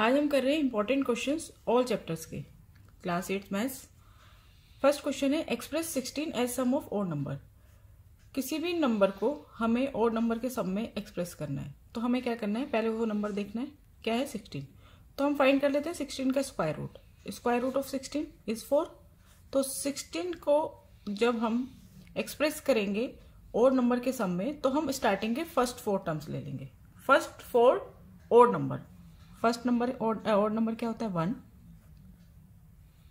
आज हम कर रहे हैं इंपॉर्टेंट क्वेश्चन ऑल चैप्टर्स के class eight maths first question है express sixteen as sum of odd number किसी भी नंबर को हमें और नंबर के सम में एक्सप्रेस करना है तो हमें क्या करना है पहले वो नंबर देखना है क्या है सिक्सटीन तो हम फाइंड कर लेते हैं सिक्सटीन का square root square root of sixteen is four तो सिक्सटीन को जब हम एक्सप्रेस करेंगे और नंबर के सम में तो हम स्टार्टिंग के फर्स्ट फोर टर्म्स ले लेंगे first four odd number first number odd number क्या होता है one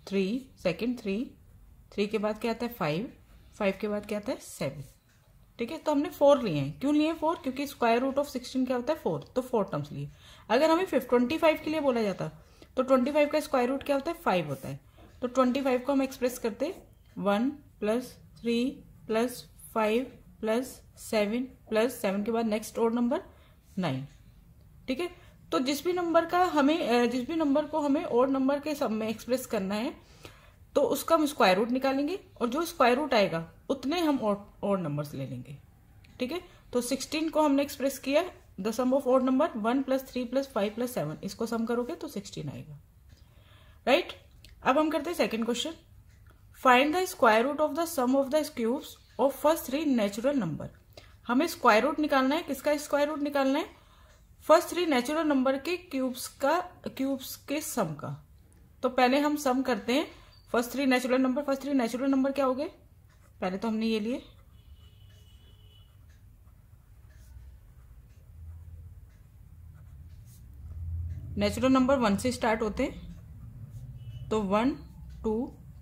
three second three three के बाद क्या आता है फाइव फाइव के बाद क्या आता है सेवन ठीक है तो हमने फोर लिए हैं क्यों लिए फोर क्योंकि स्क्वायर रूट ऑफ सिक्सटीन क्या होता है फोर तो फोर टर्म्स लिए अगर हमें फिफ्ट ट्वेंटी फाइव के लिए बोला जाता तो ट्वेंटी फाइव का स्क्वायर रूट क्या होता है फाइव होता है तो ट्वेंटी फाइव को हम एक्सप्रेस करते one plus three plus five plus seven plus seven के बाद नेक्स्ट और नंबर नाइन ठीक है तो जिस भी नंबर का हमें जिस भी नंबर को हमें और नंबर के सब में एक्सप्रेस करना है तो उसका हम स्क्वायर रूट निकालेंगे और जो स्क्वायर रूट आएगा उतने हम और नंबर नंबर्स ले लेंगे ठीक है तो सिक्सटीन को हमने एक्सप्रेस किया the sum of odd number one plus three plus five plus seven इसको सम करोगे तो सिक्सटीन आएगा राइट right? अब हम करते हैं second question find the square root of the sum of the cubes of first three natural number हमें square root निकालना है किसका स्क्वायर रूट निकालना है फर्स्ट थ्री नेचुरल नंबर के क्यूब्स का क्यूब्स के सम का तो पहले हम सम करते हैं first three natural number first three natural number क्या हो गए पहले तो हमने ये लिए नेचुरल नंबर वन से स्टार्ट होते हैं तो वन टू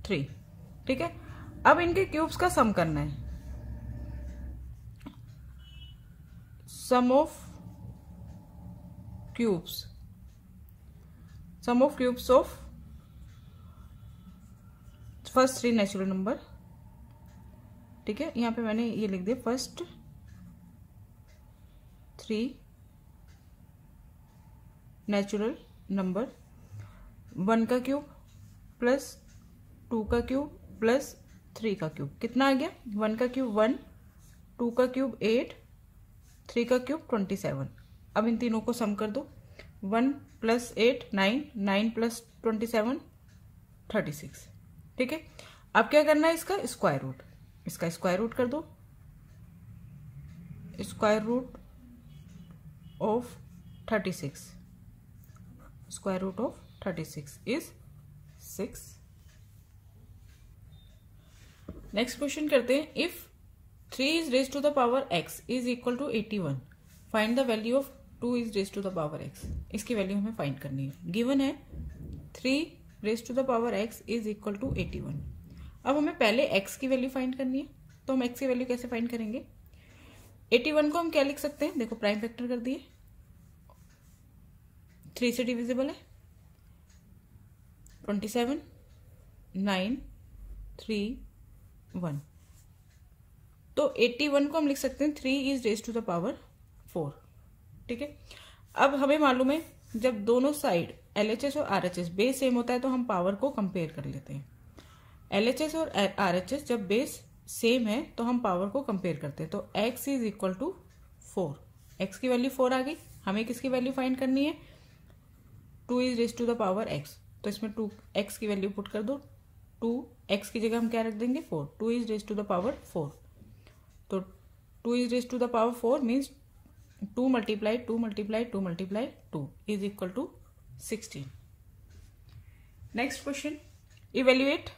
थ्री ठीक है अब इनके क्यूब्स का सम करना है sum of cubes sum of cubes of first three natural number ठीक है यहां पे मैंने ये लिख दिया first three natural number one का क्यूब प्लस टू का क्यूब प्लस थ्री का क्यूब कितना आ गया वन का क्यूब वन टू का क्यूब एट थ्री का क्यूब ट्वेंटी सेवन अब इन तीनों को सम कर दो one plus eight nine nine plus twenty seven thirty six ठीक है अब क्या करना है इसका स्क्वायर रूट इसका स्क्वायर रूट कर दो square root of thirty six square root of thirty six is six next question करते हैं if three is raise to the power x is equal to eighty one find the value of two is raise to the power x इसकी value हमें find करनी है given है three raise to the power x is equal to eighty one अब हमें पहले x की value find करनी है तो हम एक्स की वैल्यू कैसे फाइंड करेंगे एटी वन को हम क्या लिख सकते हैं देखो प्राइम फैक्टर कर दिए थ्री से डिविजिबल है twenty seven nine three one तो एट्टी वन को हम लिख सकते हैं three is raise to the power four ठीक है अब हमें मालूम है जब दोनों साइड एल और आर बेस सेम होता है तो हम पावर को कंपेयर कर लेते हैं एल और आर जब बेस सेम है तो हम पावर को कंपेयर करते हैं तो x is equal to four x की वैल्यू फोर आ गई हमें किसकी वैल्यू फाइंड करनी है two is raise to the power x तो इसमें टू एक्स की वैल्यू पुट कर दो टू एक्स की जगह हम क्या रख देंगे four two is raise to the power four तो two is raise to the power four means two multiply two multiply two multiply two is equal to sixteen next question evaluate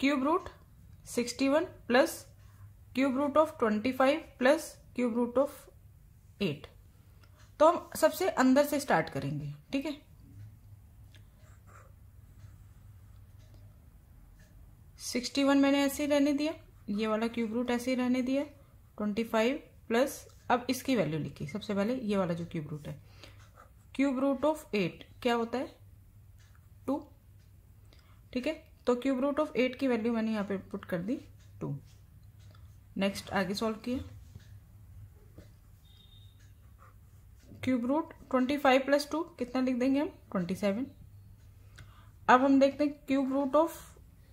cube root sixty one plus cube root of twenty five plus cube root of eight तो हम सबसे अंदर से start करेंगे ठीक है sixty one मैंने ऐसे ही रहने दिया ये वाला क्यूब रूट ऐसे ही रहने दिया ट्वेंटी फाइव प्लस अब इसकी वैल्यू लिखी सबसे पहले ये वाला जो क्यूब रूट है क्यूब रूट ऑफ एट क्या होता है टू ठीक है तो क्यूब रूट ऑफ एट की वैल्यू मैंने यहाँ पे पुट कर दी टू नेक्स्ट आगे सॉल्व किया cube root twenty five plus two कितना लिख देंगे हम ट्वेंटी सेवन अब हम देखते हैं cube root of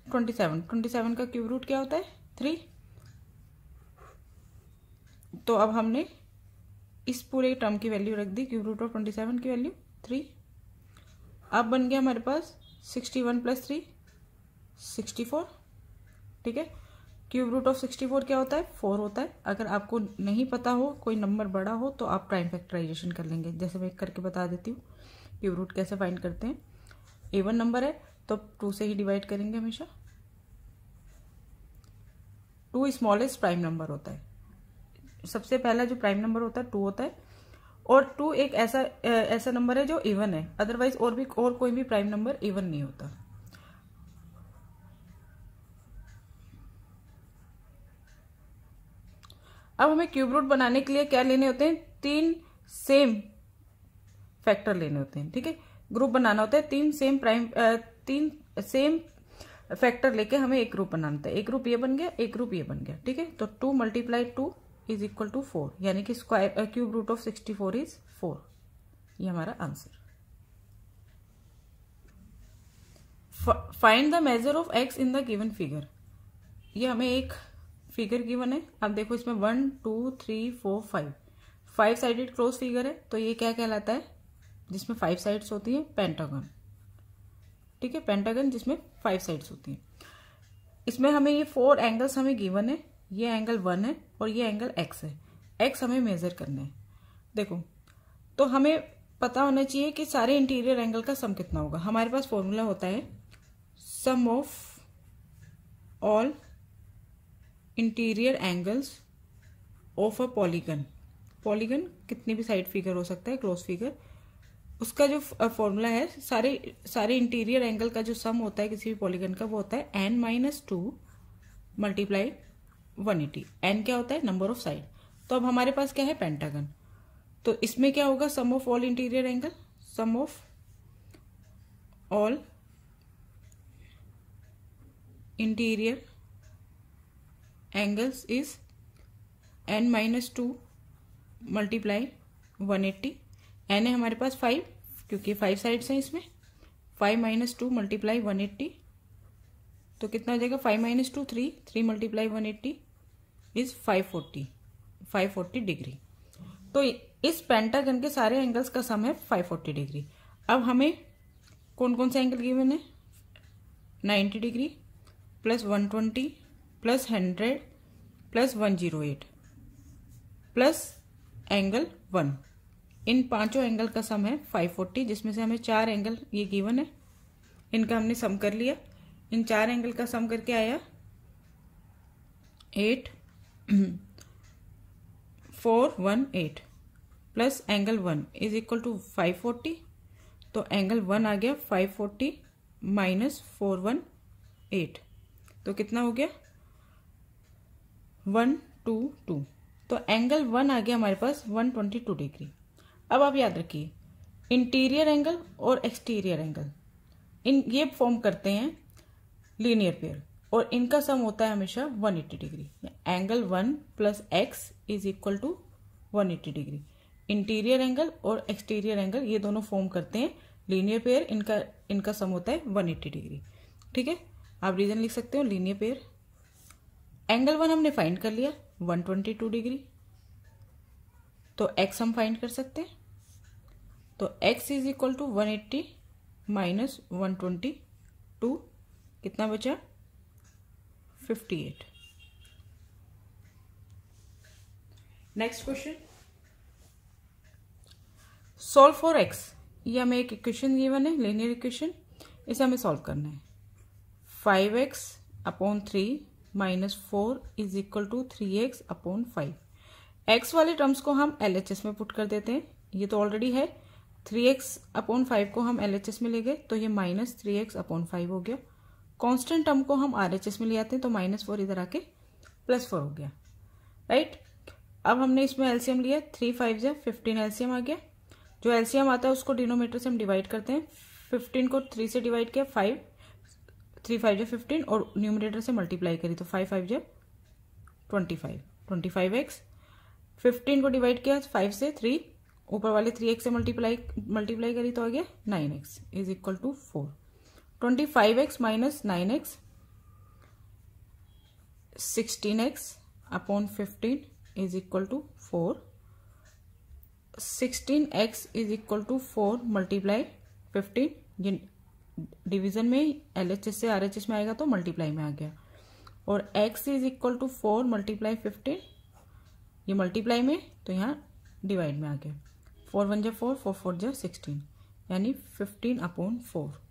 twenty seven twenty seven का क्यूब रूट क्या होता है थ्री तो अब हमने इस पूरे टर्म की वैल्यू रख दी cube root of twenty seven की वैल्यू थ्री अब बन गया हमारे पास sixty one plus three sixty four ठीक है cube root of sixty four क्या होता है फोर होता है अगर आपको नहीं पता हो कोई नंबर बड़ा हो तो आप प्राइम फैक्टराइजेशन कर लेंगे जैसे मैं करके बता देती हूँ क्यूब रूट कैसे फाइंड करते हैं एवन नंबर है तो टू से ही डिवाइड करेंगे हमेशा टू स्मॉलेस्ट प्राइम नंबर होता है सबसे पहला जो प्राइम नंबर होता है टू होता है और टू एक ऐसा ऐसा नंबर है जो इवन है अदरवाइज और भी और कोई भी प्राइम नंबर इवन नहीं होता अब हमें क्यूब रूट बनाने के लिए क्या लेने होते हैं तीन सेम फैक्टर लेने होते हैं ठीक है ग्रुप बनाना होता है तीन सेम प्राइम तीन सेम फैक्टर लेके हमें एक ग्रुप बनाना होता है एक ग्रुप ये बन गया एक ग्रुप ये बन गया ठीक है तो two multiply two is equal to four यानी कि square cube root of sixty four is four ये हमारा answer find the measure of x in the given figure ये हमें एक फिगर गिवन है आप देखो इसमें one two three four five five sided close figure है तो ये क्या कहलाता है जिसमें फाइव साइड्स होती है पेंटागन ठीक है पेंटागन जिसमें फाइव साइड्स होती हैं इसमें हमें ये फोर एंगल्स हमें गिवन है ये एंगल वन है और ये एंगल एक्स है एक्स हमें मेज़र करना है देखो तो हमें पता होना चाहिए कि सारे इंटीरियर एंगल का सम कितना होगा हमारे पास फॉर्मूला होता है sum of all interior angles of a polygon polygon कितनी भी साइड फिगर हो सकता है क्लोज फिगर उसका जो फॉर्मूला है सारे सारे इंटीरियर एंगल का जो सम होता है किसी भी पॉलीगन का वो होता है n minus two multiply one eighty n क्या होता है नंबर ऑफ साइड तो अब हमारे पास क्या है पेंटागन तो इसमें क्या होगा sum of all interior angle sum of all interior angles is n minus two multiply one eighty n है हमारे पास फाइव क्योंकि फाइव साइड्स हैं इसमें five minus two multiply one eighty तो कितना हो जाएगा five minus two three three multiply one eighty is 540 540 degree तो इस पेंटागन के सारे एंगल्स का सम है 540 डिग्री अब हमें कौन कौन से एंगल गिवन है 90 degree plus 120 plus 100 plus 108 plus angle one इन पांचों एंगल का सम है 540 जिसमें से हमें चार एंगल ये गिवन है इनका हमने सम कर लिया इन चार एंगल का सम करके आया eight four one eight plus angle one is equal to five forty तो एंगल वन आ गया five forty minus four one eight तो कितना हो गया वन टू टू तो एंगल वन आ गया हमारे पास वन ट्वेंटी टू डिग्री अब आप याद रखिए इंटीरियर एंगल और एक्सटीरियर एंगल इन ये फॉर्म करते हैं लीनियर पेयर और इनका सम होता है हमेशा 180 degree angle 1 plus x is equal to 180 degree interior angle और एक्सटीरियर एंगल ये दोनों फॉर्म करते हैं लीनियर पेयर इनका इनका सम होता है 180 डिग्री ठीक है आप रीजन लिख सकते हो लीनियर पेयर एंगल वन हमने फाइंड कर लिया 122 डिग्री तो एक्स हम फाइंड कर सकते हैं तो x is equal to one eighty minus one twenty two कितना बचा fifty eight next question solve for x ये हमें एक इक्वेशन गिवन है लेनियर इक्वेशन इसे हमें सॉल्व करना है five x upon three minus four is equal to three x upon five x वाले टर्म्स को हम एल एच एस में पुट कर देते हैं ये तो ऑलरेडी है थ्री एक्स अपॉन फाइव को हम एल एच एस में ले गए तो ये minus three x upon five हो गया कांस्टेंट टर्म को हम आर एच एस में ले आते हैं तो माइनस फोर इधर आके प्लस फोर हो गया राइट अब हमने इसमें एलसीएम लिया थ्री फाइव जै फिफ्टीन एलसीएम आ गया जो एलसीएम आता है उसको डिनोमीटर से हम डिवाइड करते हैं फिफ्टीन को थ्री से डिवाइड किया फाइव थ्री फाइव जै फिफ्टीन और न्यूमिनेटर से मल्टीप्लाई करी तो फाइव फाइव जै twenty five twenty five x fifteen को डिवाइड किया फाइव से थ्री ऊपर वाले थ्री एक्स से मल्टीप्लाई मल्टीप्लाई करी तो आ गया nine x is equal to four twenty five x minus nine x sixteen x upon fifteen is equal to four sixteen x is equal to four multiply fifteen division में L H S से R H S में आएगा तो multiply में आ गया और x is equal to four multiply fifteen ये मल्टीप्लाई में तो यहाँ डिवाइड में आ गया फोर वन जो फोर फोर फोर जो सिक्सटीन यानी फिफ्टीन अपॉन फोर